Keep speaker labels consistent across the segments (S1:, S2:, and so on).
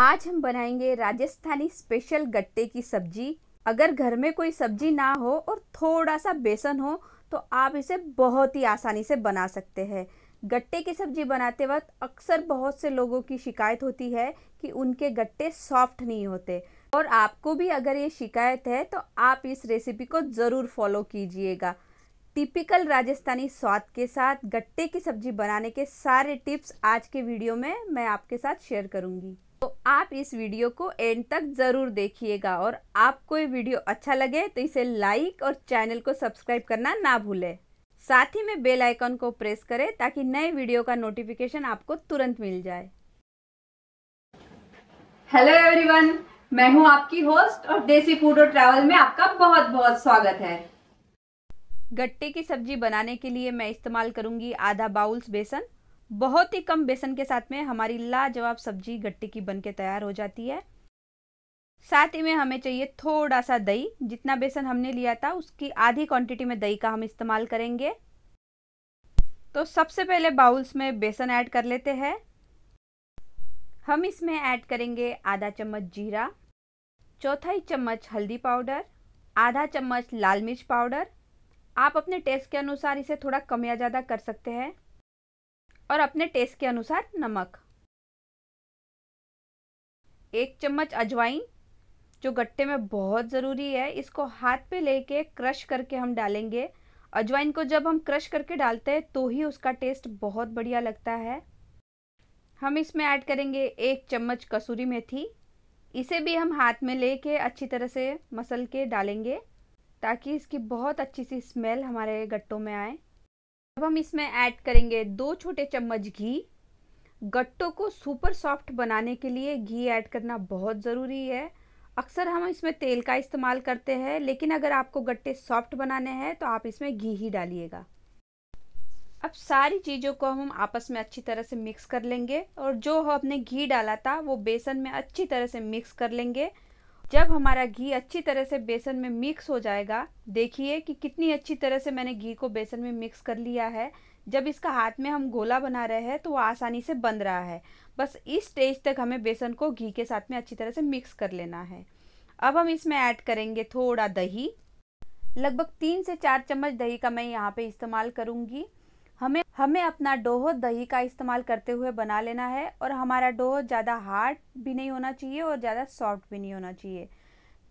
S1: आज हम बनाएंगे राजस्थानी स्पेशल गट्टे की सब्जी अगर घर में कोई सब्जी ना हो और थोड़ा सा बेसन हो तो आप इसे बहुत ही आसानी से बना सकते हैं गट्टे की सब्जी बनाते वक्त अक्सर बहुत से लोगों की शिकायत होती है कि उनके गट्टे सॉफ्ट नहीं होते और आपको भी अगर ये शिकायत है तो आप इस रेसिपी को ज़रूर फॉलो कीजिएगा टिपिकल राजस्थानी स्वाद के साथ गट्टे की सब्जी बनाने के सारे टिप्स आज के वीडियो में मैं आपके साथ शेयर करूंगी तो आप इस वीडियो को एंड तक ज़रूर देखिएगा और आपको ये वीडियो अच्छा लगे तो इसे लाइक और चैनल को सब्सक्राइब करना ना भूले साथ ही में बेल आइकन को प्रेस करें ताकि नए वीडियो का नोटिफिकेशन आपको तुरंत मिल जाए हेलो एवरीवन मैं हूं आपकी होस्ट और देसी फूड और ट्रैवल में आपका बहुत बहुत स्वागत है गट्टे की सब्जी बनाने के लिए मैं इस्तेमाल करूंगी आधा बाउल्स बेसन बहुत ही कम बेसन के साथ में हमारी लाजवाब सब्जी गट्टी की बन के तैयार हो जाती है साथ ही में हमें चाहिए थोड़ा सा दही जितना बेसन हमने लिया था उसकी आधी क्वांटिटी में दही का हम इस्तेमाल करेंगे तो सबसे पहले बाउल्स में बेसन ऐड कर लेते हैं हम इसमें ऐड करेंगे आधा चम्मच जीरा चौथाई चम्मच हल्दी पाउडर आधा चम्मच लाल मिर्च पाउडर आप अपने टेस्ट के अनुसार इसे थोड़ा कम या ज़्यादा कर सकते हैं और अपने टेस्ट के अनुसार नमक एक चम्मच अजवाइन जो गट्टे में बहुत ज़रूरी है इसको हाथ पे लेके क्रश करके हम डालेंगे अजवाइन को जब हम क्रश करके डालते हैं तो ही उसका टेस्ट बहुत बढ़िया लगता है हम इसमें ऐड करेंगे एक चम्मच कसूरी मेथी इसे भी हम हाथ में लेके अच्छी तरह से मसल के डालेंगे ताकि इसकी बहुत अच्छी सी स्मेल हमारे गट्टों में आए अब हम इसमें ऐड करेंगे दो छोटे चम्मच घी गट्टों को सुपर सॉफ्ट बनाने के लिए घी ऐड करना बहुत ज़रूरी है अक्सर हम इसमें तेल का इस्तेमाल करते हैं लेकिन अगर आपको गट्टे सॉफ्ट बनाने हैं तो आप इसमें घी ही डालिएगा अब सारी चीज़ों को हम आपस में अच्छी तरह से मिक्स कर लेंगे और जो हमने घी डाला था वो बेसन में अच्छी तरह से मिक्स कर लेंगे जब हमारा घी अच्छी तरह से बेसन में मिक्स हो जाएगा देखिए कि कितनी अच्छी तरह से मैंने घी को बेसन में मिक्स कर लिया है जब इसका हाथ में हम गोला बना रहे हैं तो वो आसानी से बन रहा है बस इस स्टेज तक हमें बेसन को घी के साथ में अच्छी तरह से मिक्स कर लेना है अब हम इसमें ऐड करेंगे थोड़ा दही लगभग तीन से चार चम्मच दही का मैं यहाँ पे इस्तेमाल करूँगी हमें हमें अपना डोहो दही का इस्तेमाल करते हुए बना लेना है और हमारा डोह ज़्यादा हार्ड भी नहीं होना चाहिए और ज़्यादा सॉफ्ट भी नहीं होना चाहिए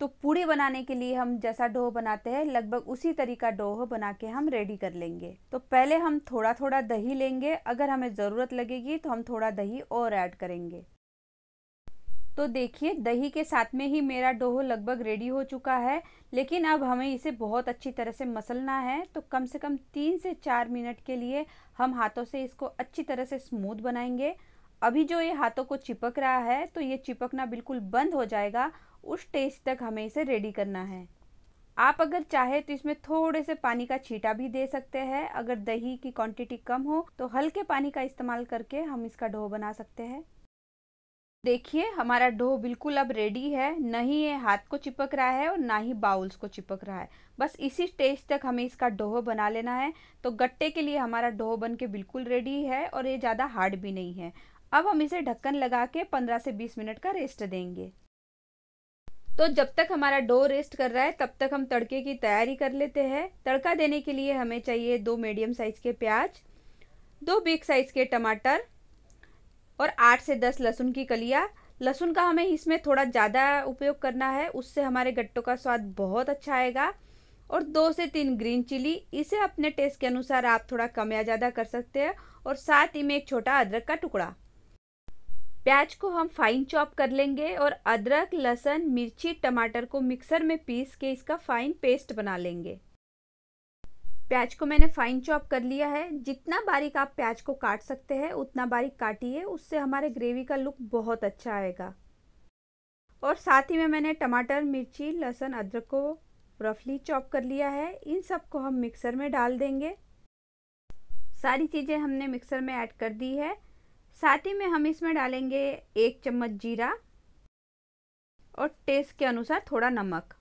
S1: तो पूड़ी बनाने के लिए हम जैसा डोह बनाते हैं लगभग उसी तरीका डोह बना के हम रेडी कर लेंगे तो पहले हम थोड़ा थोड़ा दही लेंगे अगर हमें ज़रूरत लगेगी तो हम थोड़ा दही और ऐड करेंगे तो देखिए दही के साथ में ही मेरा डोहो लगभग रेडी हो चुका है लेकिन अब हमें इसे बहुत अच्छी तरह से मसलना है तो कम से कम तीन से चार मिनट के लिए हम हाथों से इसको अच्छी तरह से स्मूथ बनाएंगे अभी जो ये हाथों को चिपक रहा है तो ये चिपकना बिल्कुल बंद हो जाएगा उस स्टेज तक हमें इसे रेडी करना है आप अगर चाहे तो इसमें थोड़े से पानी का छीटा भी दे सकते हैं अगर दही की क्वांटिटी कम हो तो हल्के पानी का इस्तेमाल करके हम इसका डोह बना सकते हैं देखिए हमारा डो बिल्कुल अब रेडी है नहीं ये हाथ को चिपक रहा है और ना ही बाउल्स को चिपक रहा है बस इसी स्टेज तक हमें इसका डोह बना लेना है तो गट्टे के लिए हमारा डोह बन के बिल्कुल रेडी है और ये ज़्यादा हार्ड भी नहीं है अब हम इसे ढक्कन लगा के 15 से 20 मिनट का रेस्ट देंगे तो जब तक हमारा डो रेस्ट कर रहा है तब तक हम तड़के की तैयारी कर लेते हैं तड़का देने के लिए हमें चाहिए दो मीडियम साइज़ के प्याज दो बिग साइज़ के टमाटर और आठ से दस लहसुन की कलियाँ लहसुन का हमें इसमें थोड़ा ज़्यादा उपयोग करना है उससे हमारे गट्टों का स्वाद बहुत अच्छा आएगा और दो से तीन ग्रीन चिली इसे अपने टेस्ट के अनुसार आप थोड़ा कम या ज़्यादा कर सकते हैं और साथ ही में एक छोटा अदरक का टुकड़ा प्याज को हम फाइन चॉप कर लेंगे और अदरक लहसुन मिर्ची टमाटर को मिक्सर में पीस के इसका फाइन पेस्ट बना लेंगे प्याज को मैंने फाइन चॉप कर लिया है जितना बारीक आप प्याज को काट सकते हैं उतना बारीक काटिए उससे हमारे ग्रेवी का लुक बहुत अच्छा आएगा और साथ ही में मैंने टमाटर मिर्ची लहसुन अदरक को रफली चॉप कर लिया है इन सब को हम मिक्सर में डाल देंगे सारी चीज़ें हमने मिक्सर में ऐड कर दी है साथ ही में हम इसमें डालेंगे एक चम्मच जीरा और टेस्ट के अनुसार थोड़ा नमक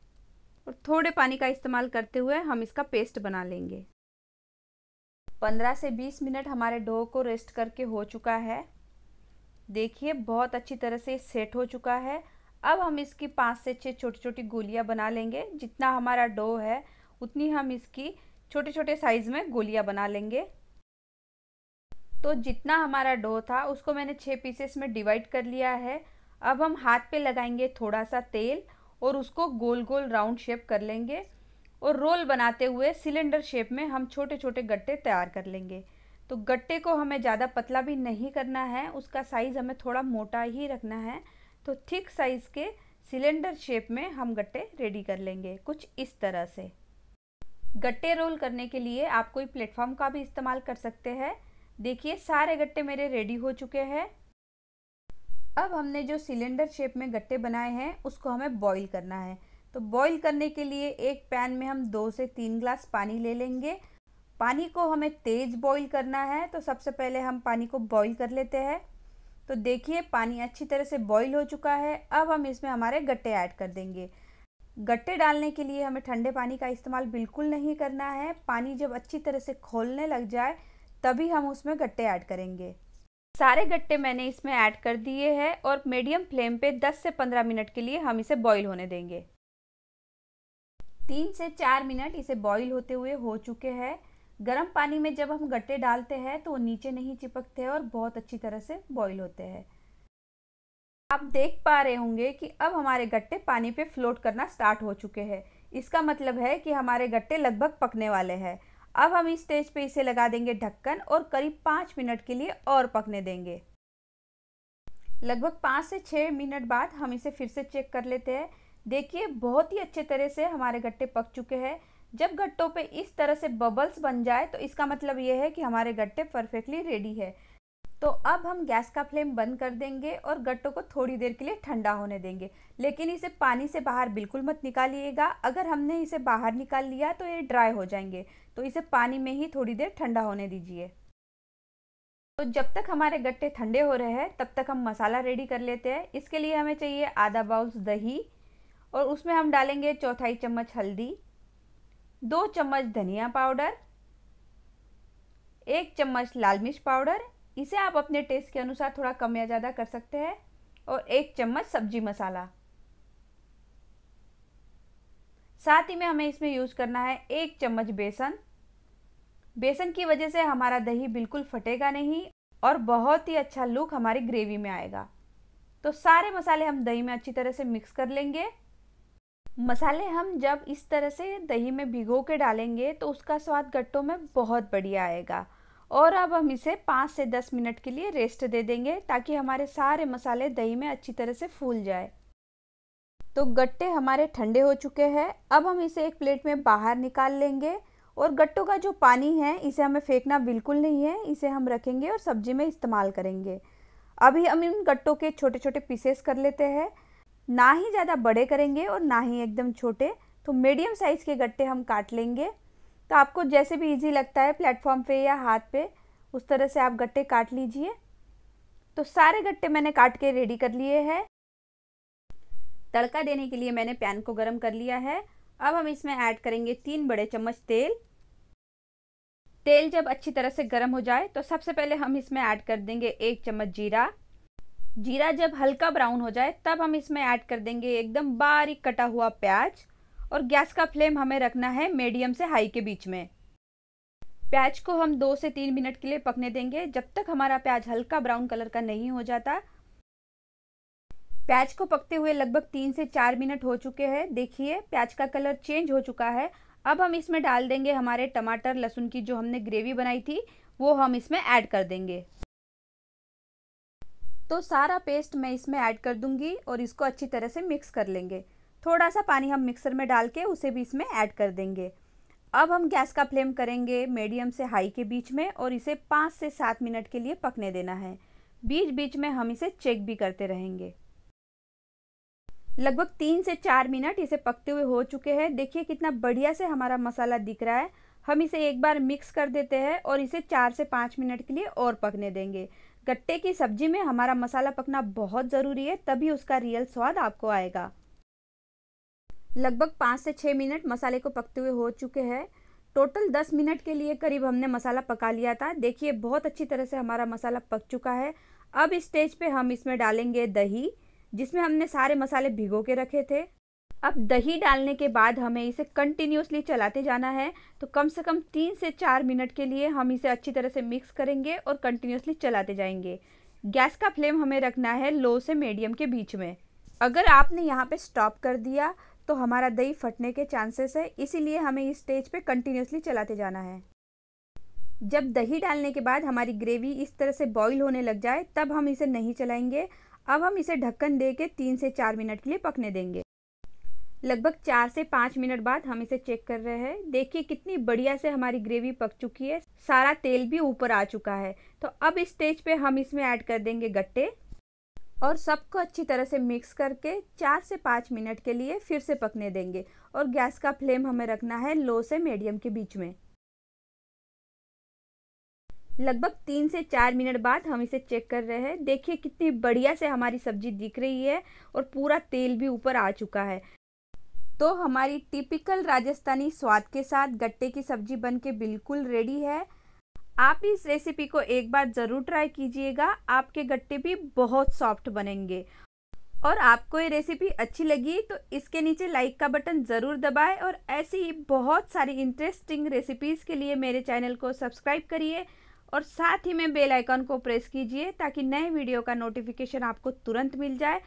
S1: और थोड़े पानी का इस्तेमाल करते हुए हम इसका पेस्ट बना लेंगे 15 से 20 मिनट हमारे डो को रेस्ट करके हो चुका है देखिए बहुत अच्छी तरह से सेट हो चुका है अब हम इसकी पाँच से छः छोटी छोटी गोलियाँ बना लेंगे जितना हमारा डो है उतनी हम इसकी छोटे छोटे साइज़ में गोलियाँ बना लेंगे तो जितना हमारा डो था उसको मैंने छः पीसेस में डिवाइड कर लिया है अब हम हाथ पे लगाएंगे थोड़ा सा तेल और उसको गोल गोल राउंड शेप कर लेंगे और रोल बनाते हुए सिलेंडर शेप में हम छोटे छोटे गट्टे तैयार कर लेंगे तो गट्टे को हमें ज़्यादा पतला भी नहीं करना है उसका साइज़ हमें थोड़ा मोटा ही रखना है तो थिक साइज़ के सिलेंडर शेप में हम गट्टे रेडी कर लेंगे कुछ इस तरह से गट्टे रोल करने के लिए आप कोई प्लेटफॉर्म का भी इस्तेमाल कर सकते हैं देखिए सारे गट्टे मेरे रेडी हो चुके हैं अब हमने जो सिलेंडर शेप में गट्टे बनाए हैं उसको हमें बॉईल करना है तो बॉईल करने के लिए एक पैन में हम दो से तीन ग्लास पानी ले लेंगे पानी को हमें तेज़ बॉईल करना है तो सबसे पहले हम पानी को बॉईल कर लेते हैं तो देखिए पानी अच्छी तरह से बॉईल हो चुका है अब हम इसमें हमारे गट्टे ऐड कर देंगे गट्टे डालने के लिए हमें ठंडे पानी का इस्तेमाल बिल्कुल नहीं करना है पानी जब अच्छी तरह से खोलने लग जाए तभी हम उसमें गट्टे ऐड करेंगे सारे गट्टे मैंने इसमें ऐड कर दिए हैं और मीडियम फ्लेम पे 10 से 15 मिनट के लिए हम इसे बॉईल होने देंगे तीन से चार मिनट इसे बॉईल होते हुए हो चुके हैं गर्म पानी में जब हम गट्टे डालते हैं तो वो नीचे नहीं चिपकते हैं और बहुत अच्छी तरह से बॉईल होते हैं आप देख पा रहे होंगे कि अब हमारे गट्टे पानी पे फ्लोट करना स्टार्ट हो चुके हैं इसका मतलब है कि हमारे गट्टे लगभग पकने वाले हैं अब हम इस स्टेज पे इसे लगा देंगे ढक्कन और करीब पाँच मिनट के लिए और पकने देंगे लगभग पाँच से छः मिनट बाद हम इसे फिर से चेक कर लेते हैं देखिए बहुत ही अच्छे तरह से हमारे गट्टे पक चुके हैं जब गट्टों पे इस तरह से बबल्स बन जाए तो इसका मतलब ये है कि हमारे गट्टे परफेक्टली रेडी है तो अब हम गैस का फ्लेम बंद कर देंगे और गट्टों को थोड़ी देर के लिए ठंडा होने देंगे लेकिन इसे पानी से बाहर बिल्कुल मत निकालिएगा अगर हमने इसे बाहर निकाल लिया तो ये ड्राई हो जाएंगे तो इसे पानी में ही थोड़ी देर ठंडा होने दीजिए तो जब तक हमारे गट्टे ठंडे हो रहे हैं तब तक हम मसाला रेडी कर लेते हैं इसके लिए हमें चाहिए आधा बाउल दही और उसमें हम डालेंगे चौथाई चम्मच हल्दी दो चम्मच धनिया पाउडर एक चम्मच लाल मिर्च पाउडर इसे आप अपने टेस्ट के अनुसार थोड़ा कम या ज़्यादा कर सकते हैं और एक चम्मच सब्जी मसाला साथ ही में हमें इसमें यूज़ करना है एक चम्मच बेसन बेसन की वजह से हमारा दही बिल्कुल फटेगा नहीं और बहुत ही अच्छा लुक हमारी ग्रेवी में आएगा तो सारे मसाले हम दही में अच्छी तरह से मिक्स कर लेंगे मसाले हम जब इस तरह से दही में भिगो के डालेंगे तो उसका स्वाद गट्टों में बहुत बढ़िया आएगा और अब हम इसे पाँच से दस मिनट के लिए रेस्ट दे देंगे ताकि हमारे सारे मसाले दही में अच्छी तरह से फूल जाए तो गट्टे हमारे ठंडे हो चुके हैं अब हम इसे एक प्लेट में बाहर निकाल लेंगे और गट्टों का जो पानी है इसे हमें फेंकना बिल्कुल नहीं है इसे हम रखेंगे और सब्जी में इस्तेमाल करेंगे अभी हम इन गट्टों के छोटे छोटे पीसेस कर लेते हैं ना ही ज़्यादा बड़े करेंगे और ना ही एकदम छोटे तो मीडियम साइज़ के गट्टे हम काट लेंगे तो आपको जैसे भी इजी लगता है प्लेटफॉर्म पे या हाथ पे उस तरह से आप गट्टे काट लीजिए तो सारे गट्टे मैंने काट के रेडी कर लिए हैं तड़का देने के लिए मैंने पैन को गर्म कर लिया है अब हम इसमें ऐड करेंगे तीन बड़े चम्मच तेल तेल जब अच्छी तरह से गर्म हो जाए तो सबसे पहले हम इसमें ऐड कर देंगे एक चम्मच जीरा जीरा जब हल्का ब्राउन हो जाए तब हम इसमें ऐड कर देंगे एकदम बारीक कटा हुआ प्याज और गैस का फ्लेम हमें रखना है मीडियम से हाई के बीच में प्याज को हम दो से तीन मिनट के लिए पकने देंगे जब तक हमारा प्याज हल्का ब्राउन कलर का नहीं हो जाता प्याज को पकते हुए लगभग तीन से चार मिनट हो चुके हैं देखिए प्याज का कलर चेंज हो चुका है अब हम इसमें डाल देंगे हमारे टमाटर लहसुन की जो हमने ग्रेवी बनाई थी वो हम इसमें ऐड कर देंगे तो सारा पेस्ट मैं इसमें ऐड कर दूंगी और इसको अच्छी तरह से मिक्स कर लेंगे थोड़ा सा पानी हम मिक्सर में डाल के उसे भी इसमें ऐड कर देंगे अब हम गैस का फ्लेम करेंगे मीडियम से हाई के बीच में और इसे पाँच से सात मिनट के लिए पकने देना है बीच बीच में हम इसे चेक भी करते रहेंगे लगभग तीन से चार मिनट इसे पकते हुए हो चुके हैं देखिए कितना बढ़िया से हमारा मसाला दिख रहा है हम इसे एक बार मिक्स कर देते हैं और इसे चार से पाँच मिनट के लिए और पकने देंगे गट्टे की सब्जी में हमारा मसाला पकना बहुत ज़रूरी है तभी उसका रियल स्वाद आपको आएगा लगभग पाँच से छः मिनट मसाले को पकते हुए हो चुके हैं टोटल दस मिनट के लिए करीब हमने मसाला पका लिया था देखिए बहुत अच्छी तरह से हमारा मसाला पक चुका है अब इस स्टेज पे हम इसमें डालेंगे दही जिसमें हमने सारे मसाले भिगो के रखे थे अब दही डालने के बाद हमें इसे कंटिन्यूसली चलाते जाना है तो कम से कम तीन से चार मिनट के लिए हम इसे अच्छी तरह से मिक्स करेंगे और कंटिन्यूसली चलाते जाएंगे गैस का फ्लेम हमें रखना है लो से मीडियम के बीच में अगर आपने यहाँ पे स्टॉप कर दिया तो हमारा दही फटने के चांसेस है इसीलिए हमें इस स्टेज पे कंटिन्यूसली चलाते जाना है जब दही डालने के बाद हमारी ग्रेवी इस तरह से बॉईल होने लग जाए तब हम इसे नहीं चलाएंगे अब हम इसे ढक्कन दे के तीन से चार मिनट के लिए पकने देंगे लगभग चार से पाँच मिनट बाद हम इसे चेक कर रहे हैं देखिए कितनी बढ़िया से हमारी ग्रेवी पक चुकी है सारा तेल भी ऊपर आ चुका है तो अब इस स्टेज पे हम इसमें ऐड कर देंगे गट्टे और सबको अच्छी तरह से मिक्स करके चार से पाँच मिनट के लिए फिर से पकने देंगे और गैस का फ्लेम हमें रखना है लो से मीडियम के बीच में लगभग तीन से चार मिनट बाद हम इसे चेक कर रहे हैं देखिए कितनी बढ़िया से हमारी सब्जी दिख रही है और पूरा तेल भी ऊपर आ चुका है तो हमारी टिपिकल राजस्थानी स्वाद के साथ गट्टे की सब्जी बनके बिल्कुल रेडी है आप इस रेसिपी को एक बार ज़रूर ट्राई कीजिएगा आपके गट्टे भी बहुत सॉफ्ट बनेंगे और आपको ये रेसिपी अच्छी लगी तो इसके नीचे लाइक का बटन ज़रूर दबाएं और ऐसी ही बहुत सारी इंटरेस्टिंग रेसिपीज़ के लिए मेरे चैनल को सब्सक्राइब करिए और साथ ही में बेल आइकन को प्रेस कीजिए ताकि नए वीडियो का नोटिफिकेशन आपको तुरंत मिल जाए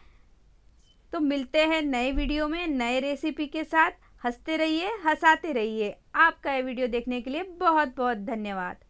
S1: तो मिलते हैं नए वीडियो में नए रेसिपी के साथ हंसते रहिए हंसाते रहिए आपका ये वीडियो देखने के लिए बहुत बहुत धन्यवाद